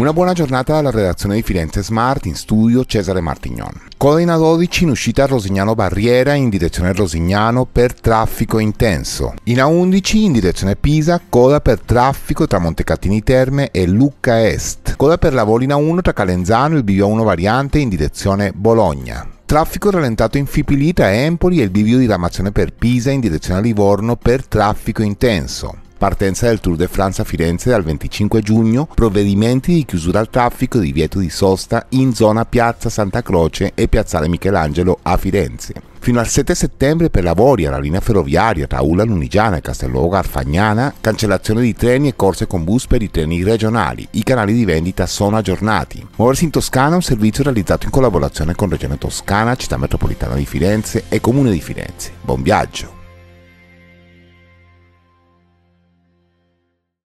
Una buona giornata alla redazione di Firenze Smart, in studio Cesare Martignon. Codina 12 in uscita a Rosignano Barriera in direzione Rosignano per traffico intenso. In A11 in direzione Pisa, coda per traffico tra Montecatini Terme e Lucca Est. Coda per lavori in a 1 tra Calenzano e il Bivio 1 variante in direzione Bologna. Traffico rallentato in Fipilita e Empoli e il bivio di ramazione per Pisa in direzione Livorno per traffico intenso partenza del Tour de France a Firenze dal 25 giugno, provvedimenti di chiusura al traffico e divieto di sosta in zona Piazza Santa Croce e Piazzale Michelangelo a Firenze. Fino al 7 settembre per lavori alla linea ferroviaria tra Ulla Lunigiana e Castelluovo Garfagnana, cancellazione di treni e corse con bus per i treni regionali. I canali di vendita sono aggiornati. Muoversi in Toscana è un servizio realizzato in collaborazione con Regione Toscana, Città Metropolitana di Firenze e Comune di Firenze. Buon viaggio!